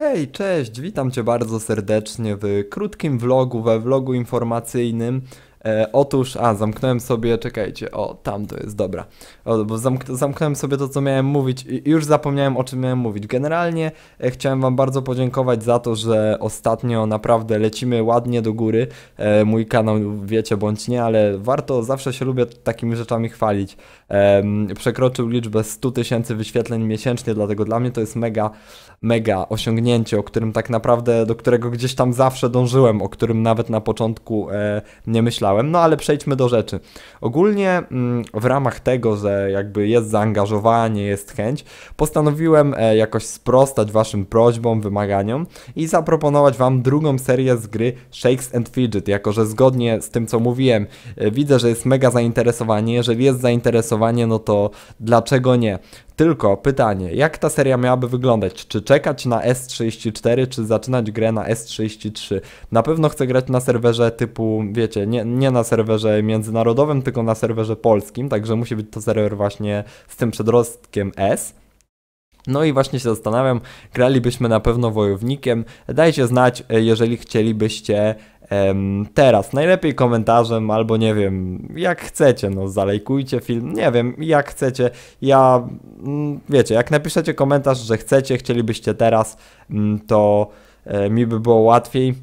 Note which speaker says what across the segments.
Speaker 1: Hej, cześć, witam Cię bardzo serdecznie w krótkim vlogu, we vlogu informacyjnym E, otóż, a zamknąłem sobie, czekajcie, o tam to jest, dobra, o, bo zamk zamknąłem sobie to, co miałem mówić i już zapomniałem o czym miałem mówić. Generalnie e, chciałem Wam bardzo podziękować za to, że ostatnio naprawdę lecimy ładnie do góry. E, mój kanał wiecie bądź nie, ale warto, zawsze się lubię takimi rzeczami chwalić. E, przekroczył liczbę 100 tysięcy wyświetleń miesięcznie, dlatego dla mnie to jest mega, mega osiągnięcie, o którym tak naprawdę, do którego gdzieś tam zawsze dążyłem, o którym nawet na początku e, nie myślałem powiedziałem, no ale przejdźmy do rzeczy. Ogólnie mm, w ramach tego, że jakby jest zaangażowanie, jest chęć, postanowiłem e, jakoś sprostać waszym prośbom, wymaganiom i zaproponować wam drugą serię z gry Shakes and Fidget, jako że zgodnie z tym, co mówiłem, e, widzę, że jest mega zainteresowanie. Jeżeli jest zainteresowanie, no to dlaczego nie? Tylko pytanie, jak ta seria miałaby wyglądać? Czy czekać na S34, czy zaczynać grę na S33? Na pewno chcę grać na serwerze typu, wiecie, nie, nie nie na serwerze międzynarodowym, tylko na serwerze polskim, także musi być to serwer właśnie z tym przedrostkiem S. No i właśnie się zastanawiam, gralibyśmy na pewno wojownikiem. Dajcie znać, e, jeżeli chcielibyście em, teraz. Najlepiej komentarzem albo nie wiem, jak chcecie, no zalejkujcie film, nie wiem, jak chcecie. Ja, mm, wiecie, jak napiszecie komentarz, że chcecie, chcielibyście teraz, mm, to e, mi by było łatwiej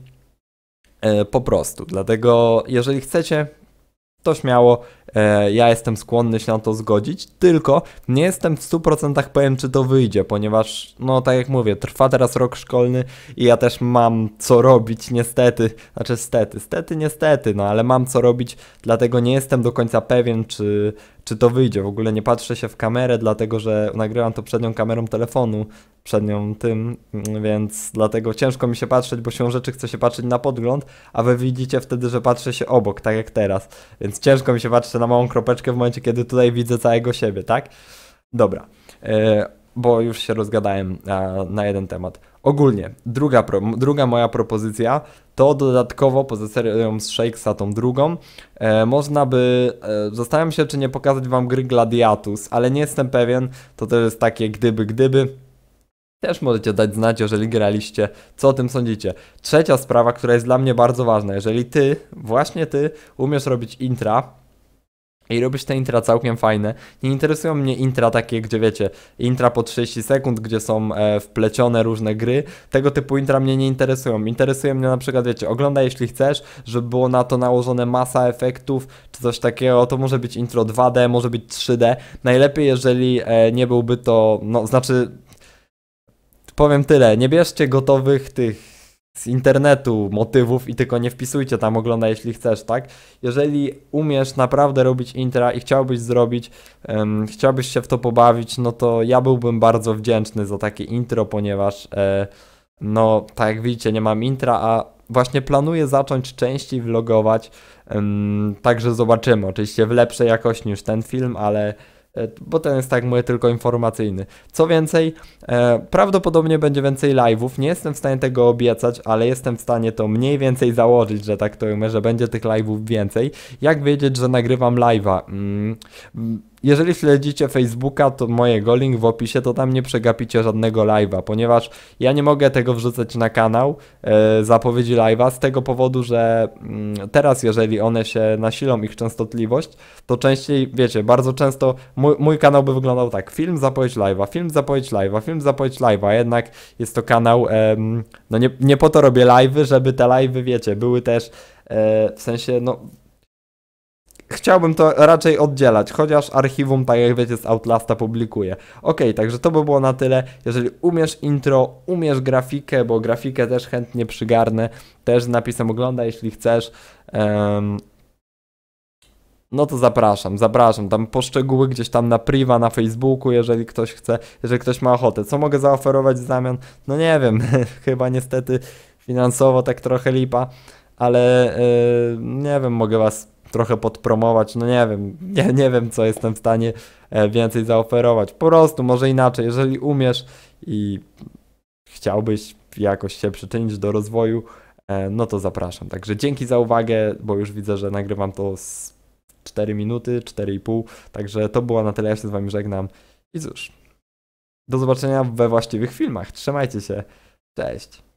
Speaker 1: E, po prostu. Dlatego, jeżeli chcecie, to śmiało. E, ja jestem skłonny się na to zgodzić, tylko nie jestem w 100% pewien, czy to wyjdzie, ponieważ, no tak jak mówię, trwa teraz rok szkolny i ja też mam co robić, niestety, znaczy stety, stety, niestety, no ale mam co robić, dlatego nie jestem do końca pewien, czy czy to wyjdzie. W ogóle nie patrzę się w kamerę, dlatego że nagrywam to przednią kamerą telefonu, przednią tym, więc dlatego ciężko mi się patrzeć, bo się rzeczy chce się patrzeć na podgląd, a wy widzicie wtedy, że patrzę się obok, tak jak teraz. Więc ciężko mi się patrzeć na małą kropeczkę w momencie, kiedy tutaj widzę całego siebie, tak? Dobra. Yy, bo już się rozgadałem e, na jeden temat. Ogólnie, druga, pro, druga moja propozycja to dodatkowo poza serią z Shakesa, tą drugą, e, można by, e, zastanawiam się czy nie pokazać wam gry Gladiatus, ale nie jestem pewien, to też jest takie gdyby, gdyby. Też możecie dać znać, jeżeli graliście, co o tym sądzicie. Trzecia sprawa, która jest dla mnie bardzo ważna, jeżeli ty, właśnie ty, umiesz robić intra, i robisz te intra całkiem fajne. Nie interesują mnie intra takie, gdzie wiecie, intra po 30 sekund, gdzie są e, wplecione różne gry. Tego typu intra mnie nie interesują. Interesuje mnie na przykład, wiecie, oglądaj jeśli chcesz, żeby było na to nałożone masa efektów, czy coś takiego. To może być intro 2D, może być 3D. Najlepiej, jeżeli e, nie byłby to, no znaczy... Powiem tyle, nie bierzcie gotowych tych z internetu motywów i tylko nie wpisujcie tam ogląda, jeśli chcesz, tak? Jeżeli umiesz naprawdę robić intra i chciałbyś zrobić, um, chciałbyś się w to pobawić, no to ja byłbym bardzo wdzięczny za takie intro, ponieważ e, no, tak jak widzicie, nie mam intra, a właśnie planuję zacząć częściej vlogować, um, także zobaczymy. Oczywiście w lepszej jakości niż ten film, ale E, bo ten jest tak mówię tylko informacyjny. Co więcej, e, prawdopodobnie będzie więcej live'ów, nie jestem w stanie tego obiecać, ale jestem w stanie to mniej więcej założyć, że tak to mówię, że będzie tych live'ów więcej. Jak wiedzieć, że nagrywam live'a? Mm, mm jeżeli śledzicie Facebooka, to mojego link w opisie, to tam nie przegapicie żadnego live'a, ponieważ ja nie mogę tego wrzucać na kanał e, zapowiedzi live'a z tego powodu, że mm, teraz jeżeli one się nasilą ich częstotliwość, to częściej, wiecie, bardzo często mój, mój kanał by wyglądał tak, film zapowiedź live'a, film zapowiedź live'a, film zapowiedź live'a, jednak jest to kanał, e, no nie, nie po to robię live'y, żeby te live'y, wiecie, były też e, w sensie, no chciałbym to raczej oddzielać, chociaż archiwum, tak jak wiecie, z Outlasta publikuje. Ok, także to by było na tyle. Jeżeli umiesz intro, umiesz grafikę, bo grafikę też chętnie przygarnę, też z napisem ogląda, jeśli chcesz. Um, no to zapraszam, zapraszam. Tam poszczegóły gdzieś tam na priwa, na Facebooku, jeżeli ktoś chce, jeżeli ktoś ma ochotę. Co mogę zaoferować w zamian? No nie wiem, chyba niestety finansowo tak trochę lipa, ale yy, nie wiem, mogę was trochę podpromować, no nie wiem, nie, nie wiem co jestem w stanie e, więcej zaoferować. Po prostu, może inaczej, jeżeli umiesz i chciałbyś jakoś się przyczynić do rozwoju, e, no to zapraszam. Także dzięki za uwagę, bo już widzę, że nagrywam to z 4 minuty, 4,5, także to było na tyle, ja się z Wami żegnam i cóż, do zobaczenia we właściwych filmach. Trzymajcie się, cześć!